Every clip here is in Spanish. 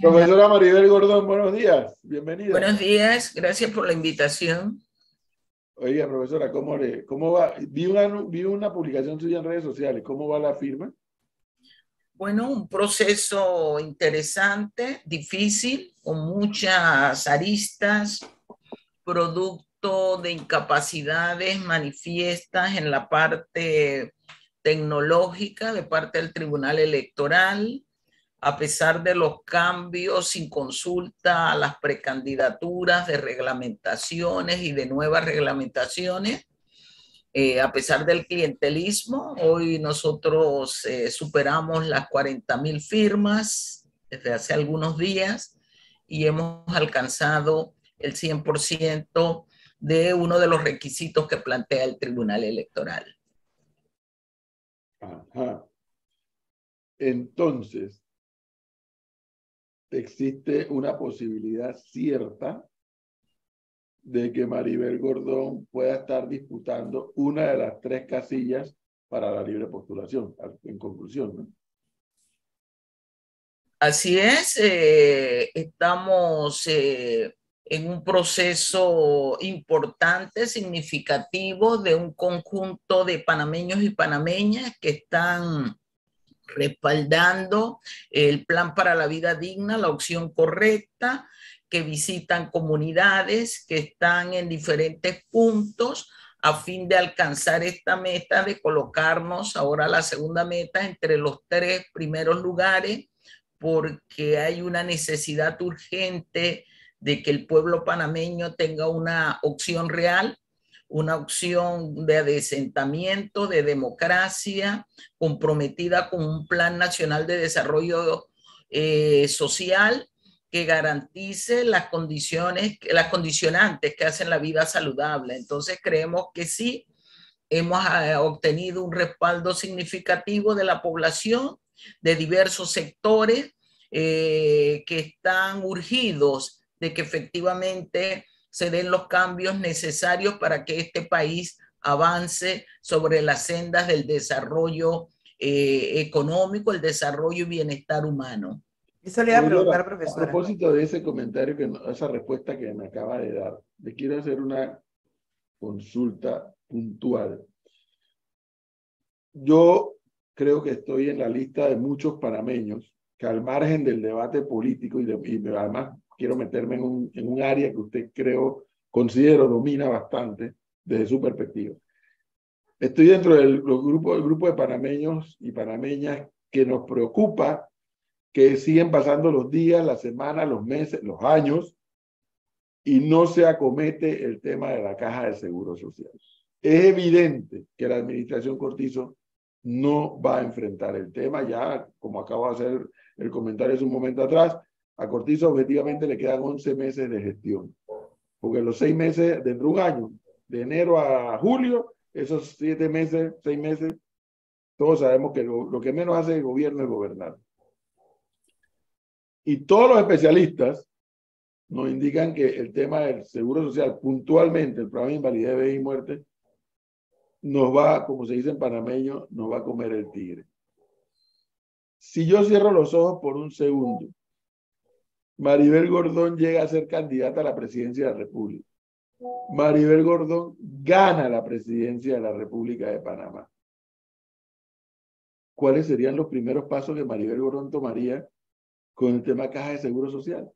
Profesora Maribel Gordón, buenos días, bienvenida. Buenos días, gracias por la invitación. Oiga, profesora, ¿cómo, le, cómo va? Vi una, vi una publicación suya en redes sociales, ¿cómo va la firma? Bueno, un proceso interesante, difícil, con muchas aristas, producto de incapacidades manifiestas en la parte tecnológica de parte del Tribunal Electoral, a pesar de los cambios sin consulta a las precandidaturas de reglamentaciones y de nuevas reglamentaciones, eh, a pesar del clientelismo, hoy nosotros eh, superamos las 40 mil firmas desde hace algunos días y hemos alcanzado el 100% de uno de los requisitos que plantea el Tribunal Electoral. Ajá. Entonces, existe una posibilidad cierta de que Maribel Gordón pueda estar disputando una de las tres casillas para la libre postulación, en conclusión. Así es, eh, estamos eh, en un proceso importante, significativo, de un conjunto de panameños y panameñas que están respaldando el plan para la vida digna, la opción correcta, que visitan comunidades, que están en diferentes puntos a fin de alcanzar esta meta de colocarnos ahora la segunda meta entre los tres primeros lugares, porque hay una necesidad urgente de que el pueblo panameño tenga una opción real una opción de adesentamiento, de democracia, comprometida con un plan nacional de desarrollo eh, social que garantice las condiciones, las condicionantes que hacen la vida saludable. Entonces creemos que sí, hemos eh, obtenido un respaldo significativo de la población, de diversos sectores eh, que están urgidos de que efectivamente se den los cambios necesarios para que este país avance sobre las sendas del desarrollo eh, económico, el desarrollo y bienestar humano. Eso le a preguntar, propósito de ese comentario, que, esa respuesta que me acaba de dar, le quiero hacer una consulta puntual. Yo creo que estoy en la lista de muchos panameños que al margen del debate político y, y además quiero meterme en un, en un área que usted creo, considero, domina bastante desde su perspectiva. Estoy dentro del grupo, del grupo de panameños y panameñas que nos preocupa que siguen pasando los días, las semanas, los meses, los años, y no se acomete el tema de la caja de seguro social. Es evidente que la administración Cortizo no va a enfrentar el tema, ya como acabo de hacer el comentario hace un momento atrás, a Cortizo objetivamente le quedan 11 meses de gestión, porque los seis meses de un año, de enero a julio, esos siete meses, seis meses, todos sabemos que lo, que menos hace el gobierno es gobernar. Y todos los especialistas nos indican que el tema del seguro social, puntualmente el programa de invalidez, y muerte, nos va, como se dice en panameño, nos va a comer el tigre. Si yo cierro los ojos por un segundo Maribel Gordón llega a ser candidata a la presidencia de la República. Maribel Gordón gana la presidencia de la República de Panamá. ¿Cuáles serían los primeros pasos que Maribel Gordón tomaría con el tema caja de seguro social?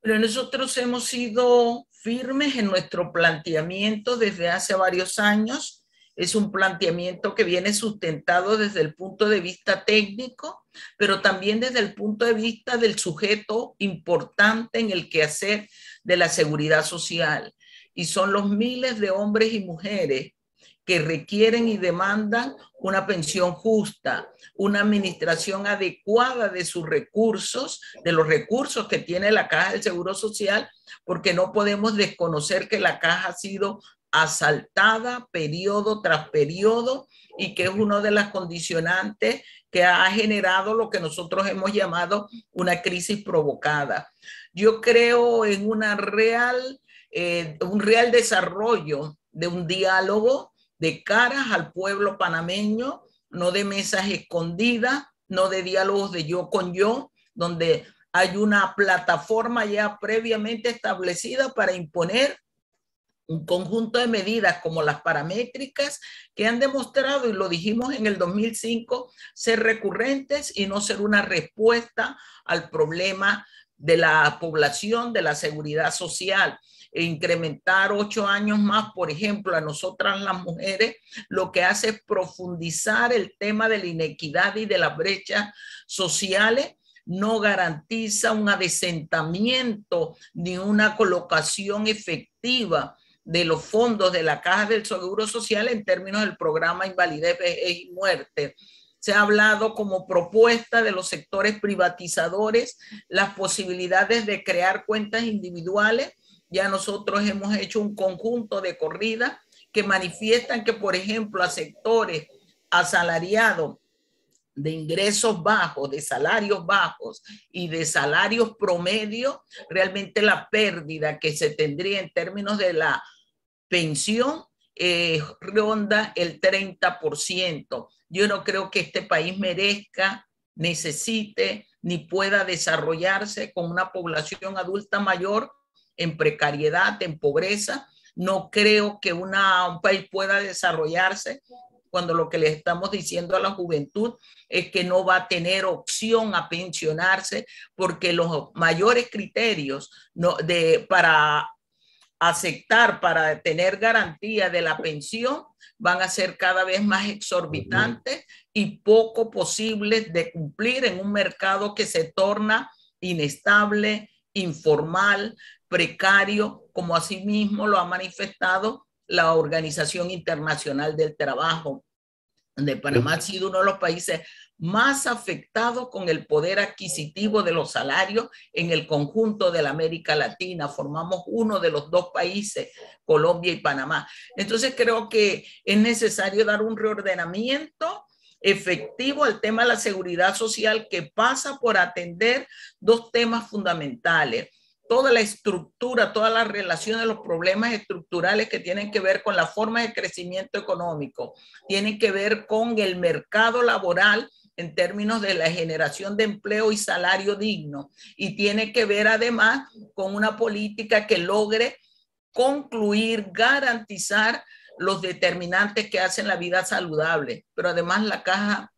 Pero nosotros hemos sido firmes en nuestro planteamiento desde hace varios años es un planteamiento que viene sustentado desde el punto de vista técnico, pero también desde el punto de vista del sujeto importante en el quehacer de la seguridad social. Y son los miles de hombres y mujeres que requieren y demandan una pensión justa, una administración adecuada de sus recursos, de los recursos que tiene la Caja del Seguro Social, porque no podemos desconocer que la Caja ha sido asaltada periodo tras periodo y que es una de las condicionantes que ha generado lo que nosotros hemos llamado una crisis provocada. Yo creo en una real, eh, un real desarrollo de un diálogo de caras al pueblo panameño, no de mesas escondidas, no de diálogos de yo con yo, donde hay una plataforma ya previamente establecida para imponer un conjunto de medidas como las paramétricas que han demostrado, y lo dijimos en el 2005, ser recurrentes y no ser una respuesta al problema de la población, de la seguridad social. E incrementar ocho años más, por ejemplo, a nosotras las mujeres, lo que hace es profundizar el tema de la inequidad y de las brechas sociales no garantiza un adesentamiento ni una colocación efectiva de los fondos de la Caja del Seguro Social en términos del programa Invalidez, y Muerte. Se ha hablado como propuesta de los sectores privatizadores las posibilidades de crear cuentas individuales. Ya nosotros hemos hecho un conjunto de corridas que manifiestan que, por ejemplo, a sectores asalariados de ingresos bajos, de salarios bajos y de salarios promedios, realmente la pérdida que se tendría en términos de la pensión eh, ronda el 30%. Yo no creo que este país merezca, necesite ni pueda desarrollarse con una población adulta mayor en precariedad, en pobreza. No creo que un país pueda desarrollarse cuando lo que le estamos diciendo a la juventud es que no va a tener opción a pensionarse porque los mayores criterios no, de, para aceptar para tener garantía de la pensión van a ser cada vez más exorbitantes y poco posibles de cumplir en un mercado que se torna inestable, informal, precario, como asimismo lo ha manifestado la Organización Internacional del Trabajo, de Panamá ha sido uno de los países más afectados con el poder adquisitivo de los salarios en el conjunto de la América Latina. Formamos uno de los dos países, Colombia y Panamá. Entonces creo que es necesario dar un reordenamiento efectivo al tema de la seguridad social que pasa por atender dos temas fundamentales toda la estructura, todas las relaciones, los problemas estructurales que tienen que ver con la forma de crecimiento económico, tienen que ver con el mercado laboral en términos de la generación de empleo y salario digno, y tiene que ver además con una política que logre concluir, garantizar los determinantes que hacen la vida saludable, pero además la caja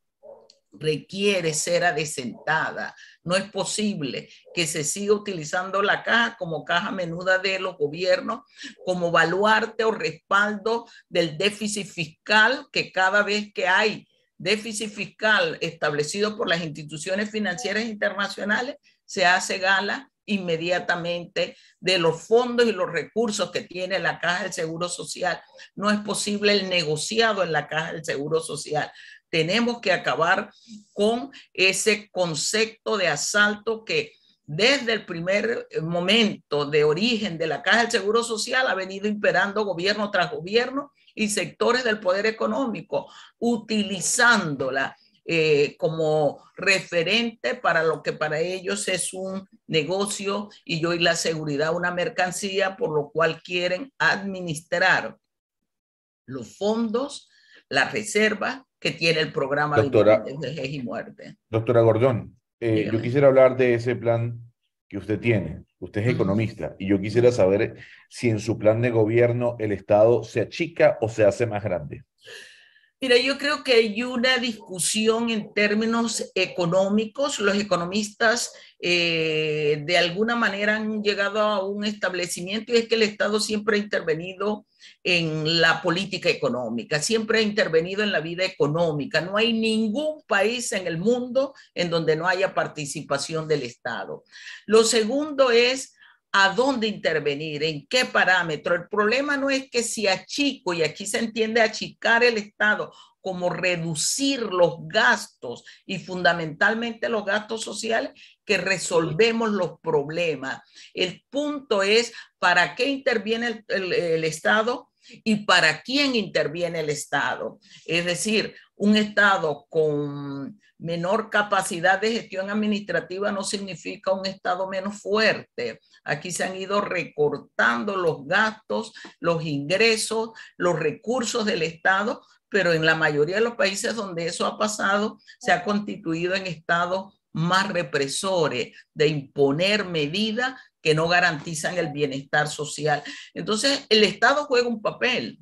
requiere ser adecentada. No es posible que se siga utilizando la caja como caja menuda de los gobiernos, como baluarte o respaldo del déficit fiscal que cada vez que hay déficit fiscal establecido por las instituciones financieras internacionales, se hace gala inmediatamente de los fondos y los recursos que tiene la Caja del Seguro Social. No es posible el negociado en la Caja del Seguro Social. Tenemos que acabar con ese concepto de asalto que desde el primer eh, momento de origen de la Caja del Seguro Social ha venido imperando gobierno tras gobierno y sectores del poder económico, utilizándola eh, como referente para lo que para ellos es un negocio y hoy la seguridad una mercancía, por lo cual quieren administrar los fondos, las reservas que tiene el programa doctora, de vejez y muerte. Doctora Gordón, eh, yo quisiera hablar de ese plan que usted tiene. Usted es economista y yo quisiera saber si en su plan de gobierno el Estado se achica o se hace más grande. Mira, yo creo que hay una discusión en términos económicos. Los economistas eh, de alguna manera han llegado a un establecimiento y es que el Estado siempre ha intervenido en la política económica, siempre ha intervenido en la vida económica. No hay ningún país en el mundo en donde no haya participación del Estado. Lo segundo es a dónde intervenir, en qué parámetro. El problema no es que si achico, y aquí se entiende achicar el Estado, como reducir los gastos y fundamentalmente los gastos sociales, que resolvemos los problemas. El punto es para qué interviene el, el Estado y para quién interviene el Estado. Es decir, un Estado con menor capacidad de gestión administrativa no significa un Estado menos fuerte. Aquí se han ido recortando los gastos, los ingresos, los recursos del Estado, pero en la mayoría de los países donde eso ha pasado, se ha constituido en estados más represores de imponer medidas que no garantizan el bienestar social. Entonces, el Estado juega un papel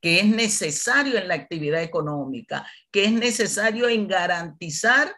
que es necesario en la actividad económica, que es necesario en garantizar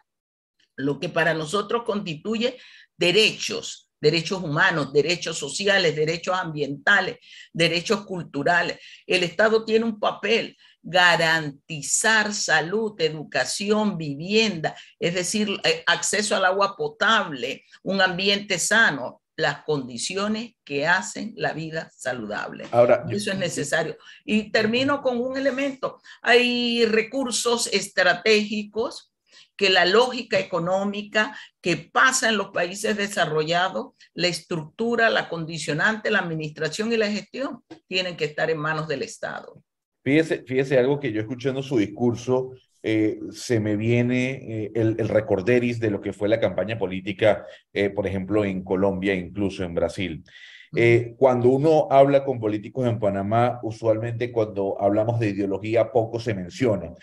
lo que para nosotros constituye derechos, derechos humanos, derechos sociales, derechos ambientales, derechos culturales. El Estado tiene un papel, garantizar salud, educación, vivienda, es decir, eh, acceso al agua potable, un ambiente sano, las condiciones que hacen la vida saludable. Eso es necesario. Y termino con un elemento. Hay recursos estratégicos que la lógica económica que pasa en los países desarrollados, la estructura, la condicionante, la administración y la gestión tienen que estar en manos del Estado. Fíjese, fíjese algo que yo escuchando su discurso, eh, se me viene eh, el, recorderis de lo que fue la campaña política, eh, por ejemplo, en Colombia, incluso en Brasil. cuando uno habla con políticos en Panamá, usualmente cuando hablamos de ideología poco se menciona.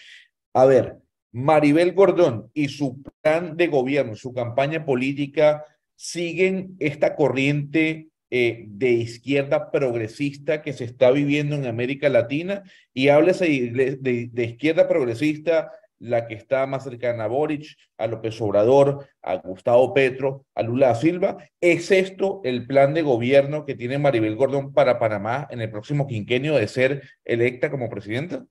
A ver, Maribel Gordón y su plan de gobierno, su campaña política, siguen esta corriente eh, de izquierda progresista que se está viviendo en América Latina y háblese de, de izquierda progresista la que está más cercana a Boric, a López Obrador, a Gustavo Petro, a Lula da Silva. ¿Es esto el plan de gobierno que tiene Maribel Gordón para Panamá en el próximo quinquenio de ser electa como presidenta?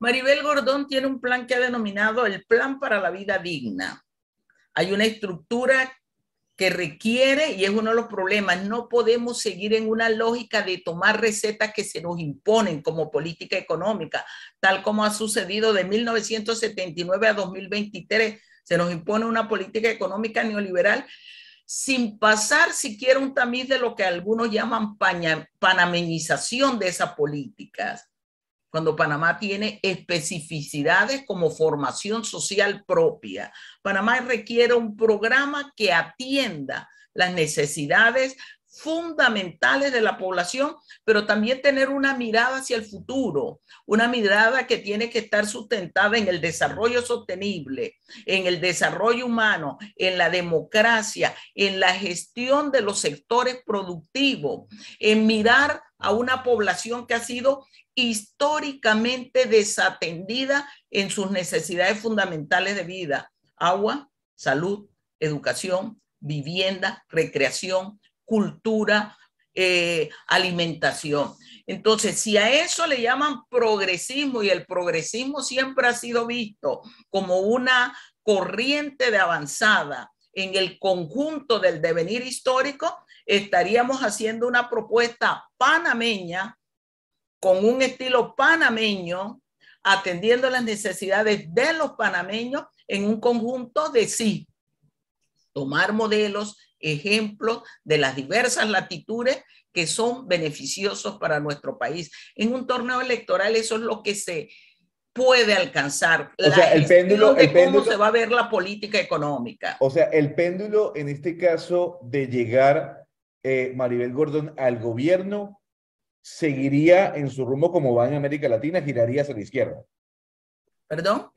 Maribel Gordón tiene un plan que ha denominado el Plan para la Vida Digna. Hay una estructura que requiere, y es uno de los problemas, no podemos seguir en una lógica de tomar recetas que se nos imponen como política económica, tal como ha sucedido de 1979 a 2023. Se nos impone una política económica neoliberal sin pasar siquiera un tamiz de lo que algunos llaman panameñización de esas políticas cuando Panamá tiene especificidades como formación social propia. Panamá requiere un programa que atienda las necesidades fundamentales de la población, pero también tener una mirada hacia el futuro, una mirada que tiene que estar sustentada en el desarrollo sostenible, en el desarrollo humano, en la democracia, en la gestión de los sectores productivos, en mirar a una población que ha sido históricamente desatendida en sus necesidades fundamentales de vida, agua, salud, educación, vivienda, recreación, cultura, eh, alimentación. Entonces, si a eso le llaman progresismo, y el progresismo siempre ha sido visto como una corriente de avanzada en el conjunto del devenir histórico, estaríamos haciendo una propuesta panameña con un estilo panameño, atendiendo las necesidades de los panameños en un conjunto de sí. Tomar modelos, ejemplos de las diversas latitudes que son beneficiosos para nuestro país. En un torneo electoral eso es lo que se puede alcanzar. O sea, el péndulo, cómo se va a ver la política económica. O sea, el péndulo en este caso de llegar eh, Maribel Gordon al gobierno seguiría en su rumbo como va en América Latina, giraría hacia la izquierda. ¿Perdón?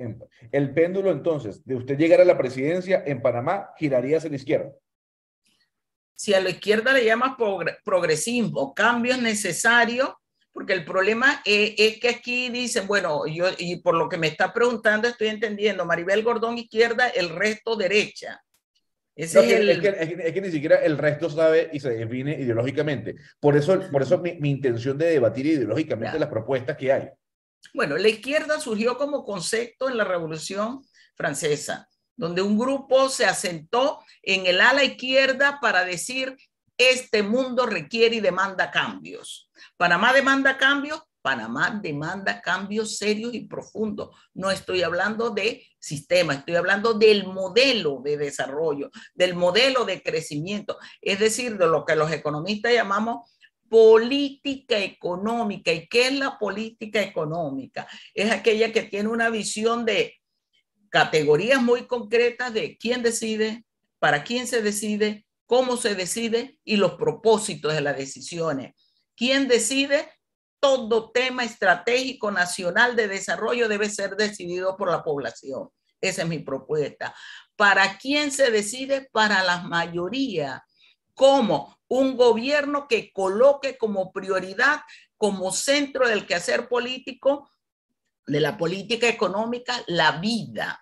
El péndulo entonces, de usted llegar a la presidencia en Panamá, giraría hacia la izquierda. Si a la izquierda le llamas progresismo, es necesario, porque el problema e-, es, que aquí dicen, bueno, yo y por lo que me está preguntando estoy entendiendo, Maribel Gordón izquierda, el resto derecha es, que, ni siquiera el resto sabe y se define ideológicamente. Por eso, por eso mi, intención de debatir ideológicamente las propuestas que hay. Bueno, la izquierda surgió como concepto en la Revolución Francesa, donde un grupo se asentó en el ala izquierda para decir, este mundo requiere y demanda cambios. Panamá demanda cambios, Panamá demanda cambios serios y profundos. No estoy hablando de sistema, estoy hablando del modelo de desarrollo, del modelo de crecimiento, es decir, de lo que los economistas llamamos política económica. ¿Y qué es la política económica? Es aquella que tiene una visión de categorías muy concretas de quién decide, para quién se decide, cómo se decide y los propósitos de las decisiones. ¿Quién decide? todo tema estratégico nacional de desarrollo debe ser decidido por la población. Esa es mi propuesta. ¿Para quién se decide? Para la mayoría. ¿Cómo? Un gobierno que coloque como prioridad, como centro del quehacer político, de la política económica, la vida.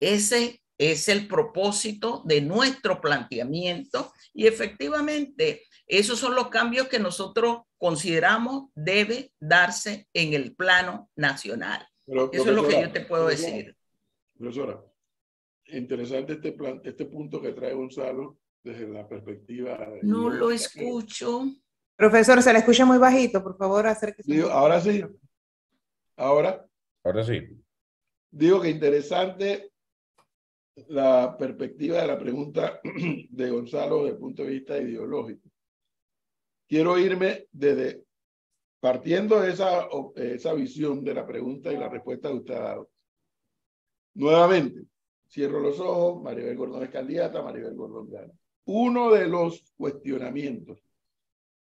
Ese es el propósito de nuestro planteamiento y efectivamente esos son los cambios que nosotros consideramos debe darse en el plano nacional. Eso es lo que yo te puedo decir. Profesora, interesante este, este, punto que trae Gonzalo desde la perspectiva... No lo escucho. Profesor, se le escucha muy bajito, por favor, ahora sí. Ahora. Ahora sí. Digo que interesante la perspectiva de la pregunta de Gonzalo desde el punto de vista ideológico quiero irme desde partiendo de esa, esa visión de la pregunta y la respuesta que usted ha dado. Nuevamente, cierro los ojos, Maribel Gordón es candidata, Maribel Gordón gana. Uno de los cuestionamientos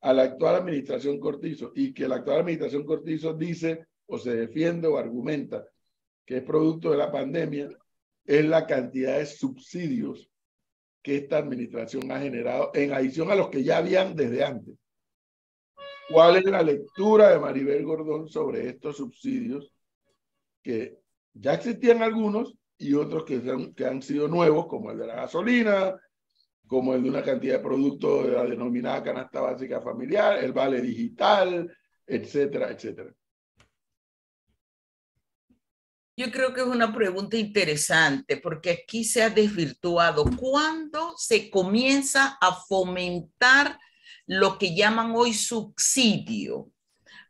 a la actual administración Cortizo y que la actual administración Cortizo dice o se defiende o argumenta que es producto de la pandemia es la cantidad de subsidios que esta administración ha generado en adición a los que ya habían desde antes. ¿Cuál es la lectura de Maribel Gordón sobre estos subsidios que ya existían algunos y otros que han, que han sido nuevos, como el de la gasolina, como el de una cantidad de productos de la denominada canasta básica familiar, el vale digital, etcétera, etcétera? Yo creo que es una pregunta interesante porque aquí se ha desvirtuado. ¿Cuándo se comienza a fomentar lo que llaman hoy subsidio.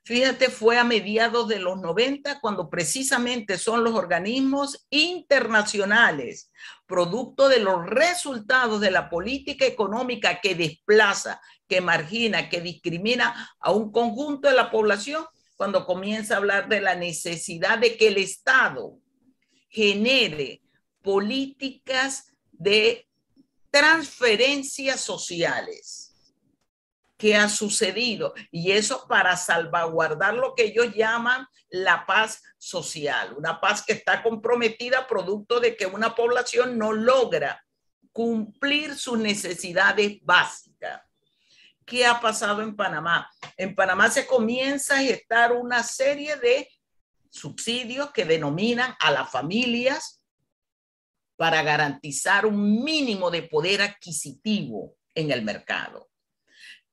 Fíjate, fue a mediados de los 90 cuando precisamente son los organismos internacionales, producto de los resultados de la política económica que desplaza, que margina, que discrimina a un conjunto de la población, cuando comienza a hablar de la necesidad de que el Estado genere políticas de transferencias sociales que ha sucedido y eso para salvaguardar lo que ellos llaman la paz social, una paz que está comprometida producto de que una población no logra cumplir sus necesidades básicas. ¿Qué ha pasado en Panamá? En Panamá se comienza a gestar una serie de subsidios que denominan a las familias para garantizar un mínimo de poder adquisitivo en el mercado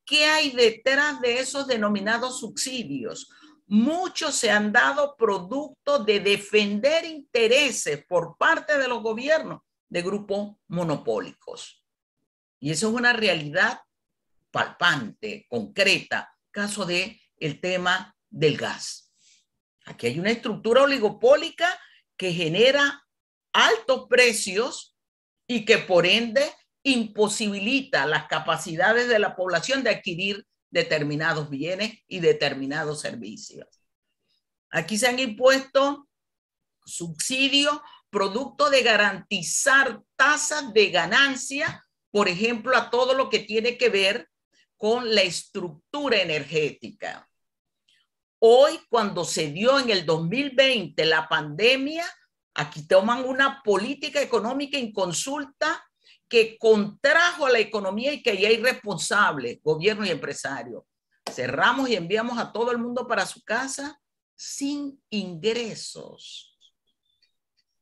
qué hay detrás de esos denominados subsidios. Muchos se han dado producto de defender intereses por parte de los gobiernos de grupos monopólicos. Y eso es una realidad palpante, concreta, caso de el tema del gas. Aquí hay una estructura oligopólica que genera altos precios y que por ende imposibilita las capacidades de la población de adquirir determinados bienes y determinados servicios. Aquí se han impuesto subsidios producto de garantizar tasas de ganancia, por ejemplo, a todo lo que tiene que ver con la estructura energética. Hoy, cuando se dio en el 2020 la pandemia, aquí toman una política económica en consulta que contrajo la economía y que hay responsable, gobierno y empresario. Cerramos y enviamos a todo el mundo para su casa sin ingresos.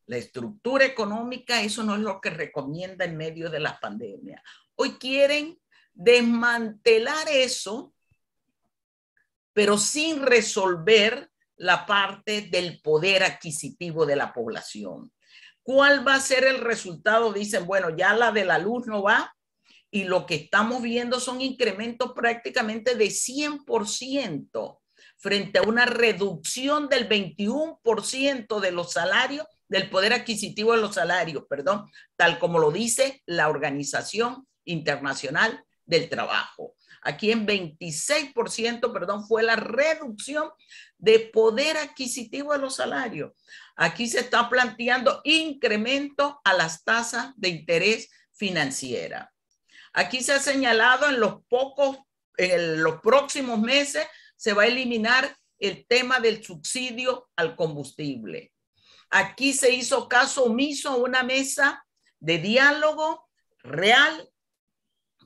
La estructura económica, eso no es lo que recomienda en medio de la pandemia. Hoy quieren desmantelar eso, pero sin resolver la parte del poder adquisitivo de la población. ¿Cuál va a ser el resultado? Dicen, bueno, ya la de la luz no va y lo que estamos viendo son incrementos prácticamente de 100% frente a una reducción del 21% de los salarios, del poder adquisitivo de los salarios, perdón, tal como lo dice la Organización Internacional del Trabajo. Aquí en 26%, perdón, fue la reducción de poder adquisitivo de los salarios. Aquí se está planteando incremento a las tasas de interés financiera. Aquí se ha señalado en los pocos, en los próximos meses se va a eliminar el tema del subsidio al combustible. Aquí se hizo caso omiso a una mesa de diálogo real,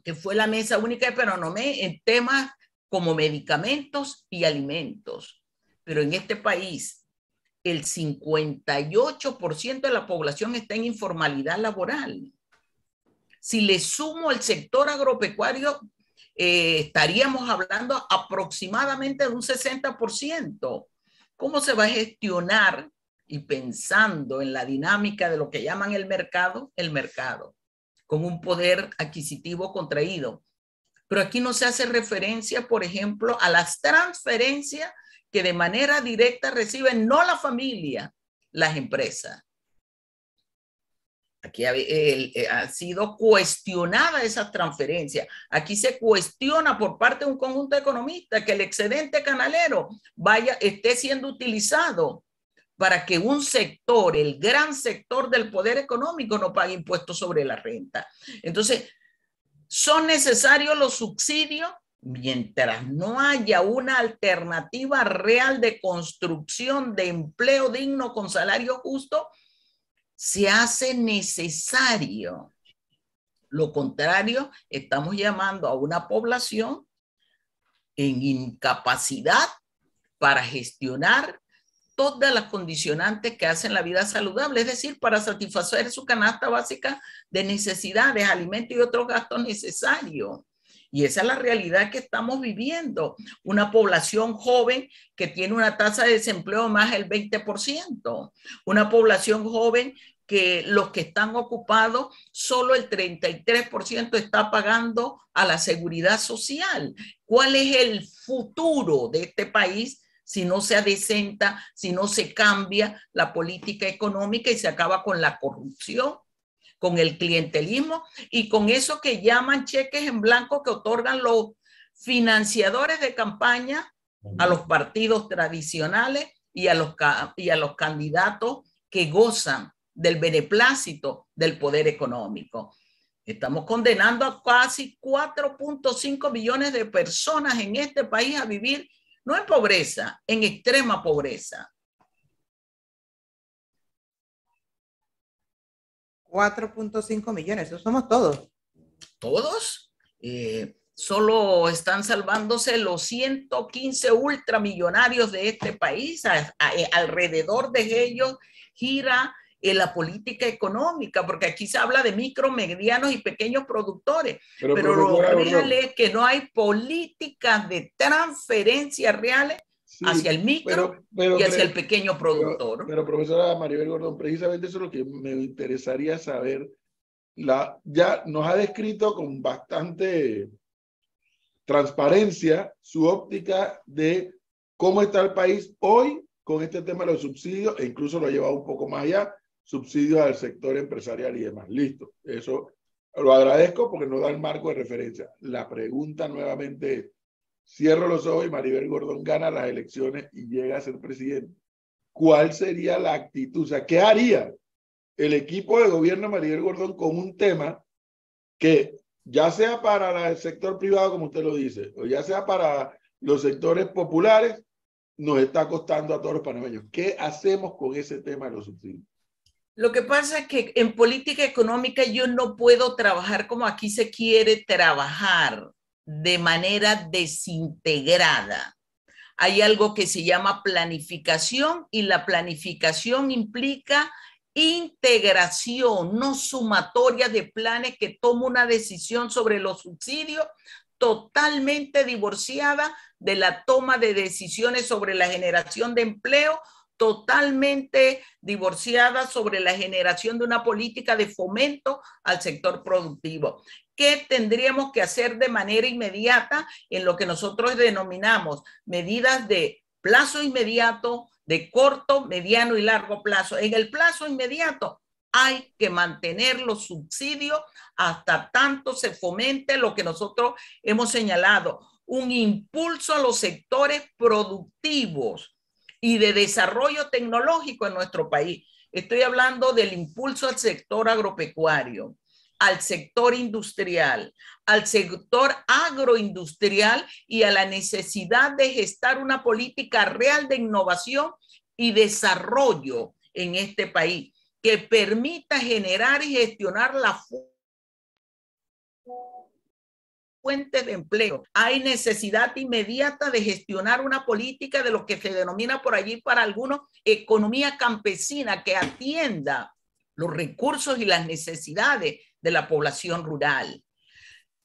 que fue la mesa única de Peronomé en temas como medicamentos y alimentos. Pero en este país, el 58% de la población está en informalidad laboral. Si le sumo el sector agropecuario, eh, estaríamos hablando aproximadamente de un 60%. ¿Cómo se va a gestionar? Y pensando en la dinámica de lo que llaman el mercado, el mercado, con un poder adquisitivo contraído. Pero aquí no se hace referencia, por ejemplo, a las transferencias que de manera directa reciben no la familia, las empresas. Aquí eh, ha, sido cuestionada esa transferencia. Aquí se cuestiona por parte de un conjunto de economistas que el excedente canalero vaya, esté siendo utilizado para que un sector, el gran sector del poder económico, no pague impuestos sobre la renta. Entonces, ¿son necesarios los subsidios? Mientras no haya una alternativa real de construcción de empleo digno con salario justo, se hace necesario. Lo contrario, estamos llamando a una población en incapacidad para gestionar todas las condicionantes que hacen la vida saludable, es decir, para satisfacer su canasta básica de necesidades, alimentos y otros gastos necesarios. Y esa es la realidad que estamos viviendo. Una población joven que tiene una tasa de desempleo más del 20%, una población joven que los que están ocupados, solo el 33% está pagando a la seguridad social. ¿Cuál es el futuro de este país si no se adecenta, si no se cambia la política económica y se acaba con la corrupción con el clientelismo y con eso que llaman cheques en blanco que otorgan los financiadores de campaña a los partidos tradicionales y a los, y a los candidatos que gozan del beneplácito del poder económico. Estamos condenando a casi 4.5 millones de personas en este país a vivir no en pobreza, en extrema pobreza. 4.5 millones, eso somos todos. ¿Todos? Eh, solo están salvándose los 115 ultramillonarios de este país. Eh, alrededor de ellos gira eh, la política económica, porque aquí se habla de micro, medianos y pequeños productores, pero, pero lo real es que no hay políticas de transferencias reales hacia el micro pero, y hacia el pequeño productor. Pero, profesora Maribel Gordón, precisamente eso es lo que me interesaría saber. La, ya nos ha descrito con bastante transparencia su óptica de cómo está el país hoy con este tema de los subsidios e incluso lo ha llevado un poco más allá, subsidios al sector empresarial y demás. Listo, eso lo agradezco porque nos da el marco de referencia. La pregunta nuevamente es, Cierro los ojos y Maribel Gordón gana las elecciones y llega a ser presidente. ¿Cuál sería la actitud? O sea, ¿qué haría el equipo de gobierno de Maribel Gordón con un tema que ya sea para el sector privado, como usted lo dice, o ya sea para los sectores populares, nos está costando a todos los panameños. ¿Qué hacemos con ese tema de los subsidios? Lo que pasa es que en política económica yo no puedo trabajar como aquí se quiere trabajar de manera desintegrada. Hay algo que se llama planificación y la planificación implica integración, no sumatoria de planes que toma una decisión sobre los subsidios totalmente divorciada de la toma de decisiones sobre la generación de empleo, totalmente divorciada sobre la generación de una política de fomento al sector productivo qué tendríamos que hacer de manera inmediata en lo que nosotros denominamos medidas de plazo inmediato, de corto, mediano y largo plazo. En el plazo inmediato hay que mantener los subsidios hasta tanto se fomente lo que nosotros hemos señalado, un impulso a los sectores productivos y de desarrollo tecnológico en nuestro país. Estoy hablando del impulso al sector agropecuario, al sector industrial, al sector agroindustrial y a la necesidad de gestar una política real de innovación y desarrollo en este país que permita generar y gestionar la fuente de empleo. Hay necesidad inmediata de gestionar una política de lo que se denomina por allí para algunos economía campesina que atienda los recursos y las necesidades de la población rural.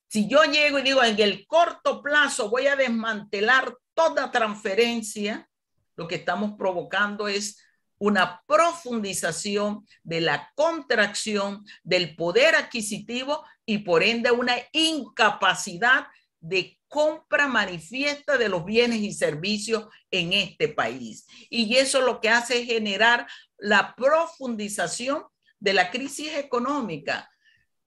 Si yo llego y digo, en el corto plazo voy a desmantelar toda transferencia, lo que estamos provocando es una profundización de la contracción del poder adquisitivo y por ende una incapacidad de compra manifiesta de los bienes y servicios en este país. Y eso lo que hace es generar la profundización de la crisis económica,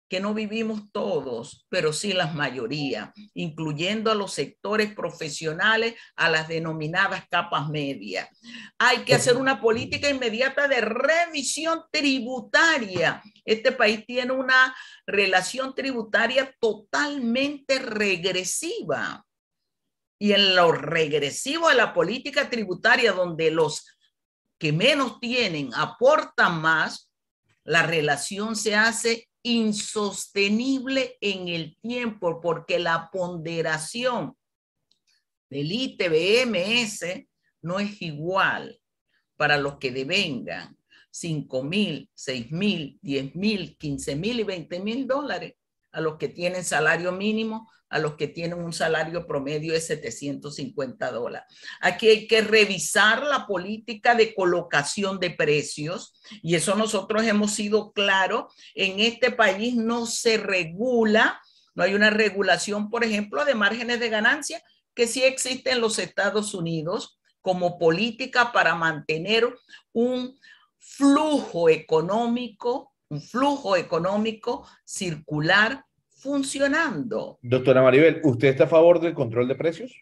que no vivimos todos, pero sí las mayoría, incluyendo a los sectores profesionales, a las denominadas capas medias. Hay que hacer una política inmediata de revisión tributaria. Este país tiene una relación tributaria totalmente regresiva. Y en lo regresivo de la política tributaria, donde los que menos tienen aportan más, la relación se hace insostenible en el tiempo, porque la ponderación del ITBMS no es igual para los que devengan 5 mil, 6 mil, 10 mil, 15 mil y 20 mil dólares a los que tienen salario mínimo a los que tienen un salario promedio de 750 dólares. Aquí hay que revisar la política de colocación de precios y eso nosotros hemos sido claro, en este país no se regula, no hay una regulación, por ejemplo, de márgenes de ganancia que sí existe en los Estados Unidos como política para mantener un flujo económico, un flujo económico circular funcionando. Doctora Maribel, ¿usted está a favor del control de precios?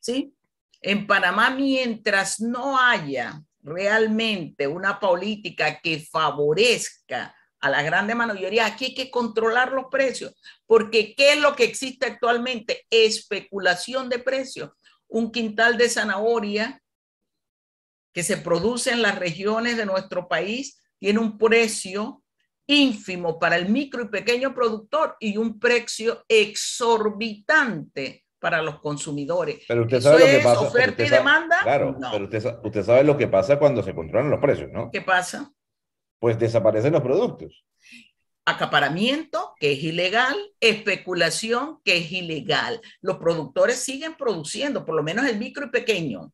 Sí. En Panamá, mientras no haya realmente una política que favorezca a la grande mayoría, aquí hay que controlar los precios, porque ¿qué es lo que existe actualmente? Especulación de precios. Un quintal de zanahoria que se produce en las regiones de nuestro país tiene un precio ínfimo para el micro y pequeño productor y un precio exorbitante para los consumidores. Pero usted sabe lo que pasa. Oferta y demanda. Claro, pero usted, sabe lo que pasa cuando se controlan los precios, ¿no? ¿Qué pasa? Pues desaparecen los productos. Acaparamiento, que es ilegal, especulación, que es ilegal. Los productores siguen produciendo, por lo menos el micro y pequeño.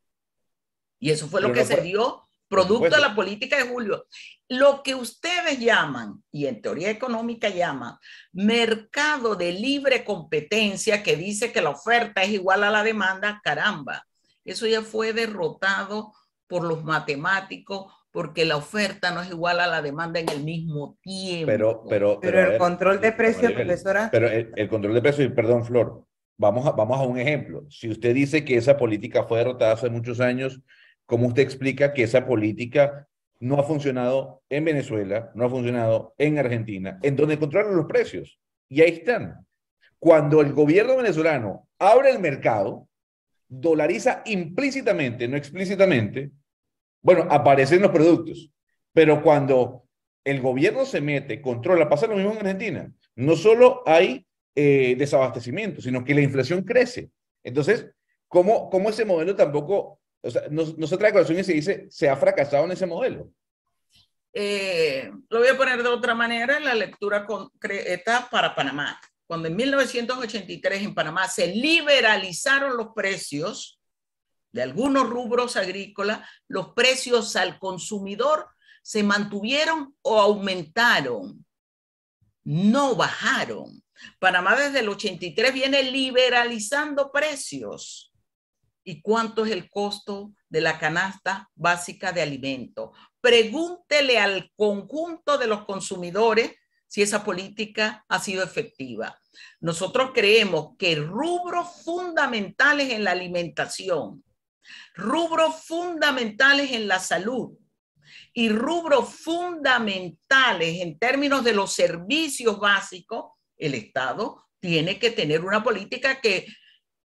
Y eso fue lo que se dio producto de la política de Julio. Lo que ustedes llaman, y en teoría económica llaman, mercado de libre competencia que dice que la oferta es igual a la demanda, caramba, eso ya fue derrotado por los matemáticos porque la oferta no es igual a la demanda en el mismo tiempo. Pero, pero, pero, el control de precios, profesora. Pero el, control de precios, perdón, Flor, vamos a, vamos a un ejemplo. Si usted dice que esa política fue derrotada hace muchos años como usted explica que esa política no ha funcionado en Venezuela, no ha funcionado en Argentina, en donde controlaron los precios. Y ahí están. Cuando el gobierno venezolano abre el mercado, dolariza implícitamente, no explícitamente, bueno, aparecen los productos. Pero cuando el gobierno se mete, controla, pasa lo mismo en Argentina. No solo hay eh, desabastecimiento, sino que la inflación crece. Entonces, ¿cómo, ¿cómo ese modelo tampoco o sea, nos, nos trae colación y se dice, se ha fracasado en ese modelo. Eh, lo voy a poner de otra manera, la lectura concreta para Panamá. Cuando en 1983 en Panamá se liberalizaron los precios de algunos rubros agrícolas, los precios al consumidor se mantuvieron o aumentaron, no bajaron. Panamá desde el 83 viene liberalizando precios y cuánto es el costo de la canasta básica de alimento. Pregúntele al conjunto de los consumidores si esa política ha sido efectiva. Nosotros creemos que rubros fundamentales en la alimentación, rubros fundamentales en la salud y rubros fundamentales en términos de los servicios básicos, el Estado tiene que tener una política que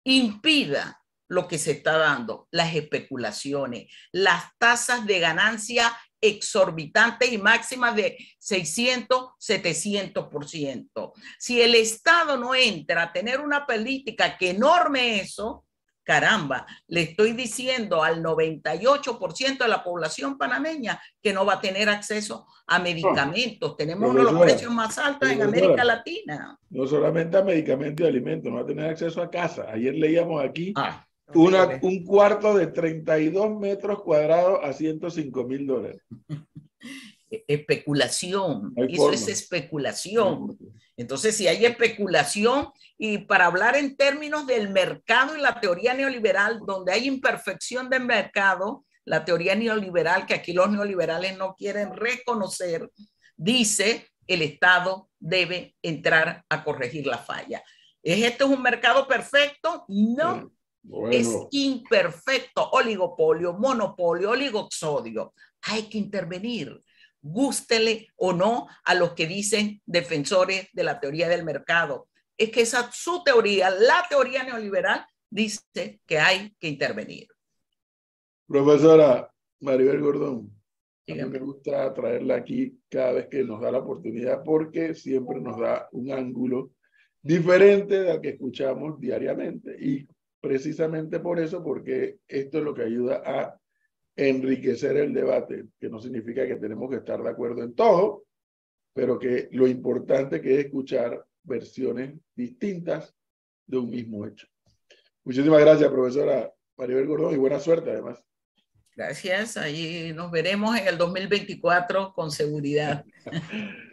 impida lo que se está dando, las especulaciones, las tasas de ganancia exorbitantes y máximas de 600, 700%. Si el Estado no entra a tener una política que enorme eso, caramba, le estoy diciendo al 98% de la población panameña que no va a tener acceso a medicamentos. Tenemos uno de los precios más altos en América Latina. No solamente a medicamentos y alimentos, no va a tener acceso a casa. Ayer leíamos aquí ah un cuarto de 32 metros cuadrados a 105 mil dólares. E, especulación, eso es especulación. Entonces, si hay especulación, y para hablar en términos del mercado y la teoría neoliberal, donde hay imperfección del mercado, la teoría neoliberal, que aquí los neoliberales no quieren reconocer, dice el Estado debe entrar a corregir la falla. ¿Es este un mercado perfecto? No. Es imperfecto, oligopolio, monopolio, oligoxodio. Hay que intervenir, gústele o no a los que dicen defensores de la teoría del mercado. Es que esa su teoría, la teoría neoliberal, dice que hay que intervenir. Profesora Maribel Gordón, me gusta traerla aquí cada vez que nos da la oportunidad porque siempre nos da un ángulo diferente al que escuchamos diariamente. Y precisamente por eso, porque esto es lo que ayuda a enriquecer el debate, que no significa que tenemos que estar de acuerdo en todo, pero que lo importante que es escuchar versiones distintas de un mismo hecho. Muchísimas gracias, profesora Maribel Gordón, y buena suerte además. Gracias, ahí nos veremos en el 2024 con seguridad.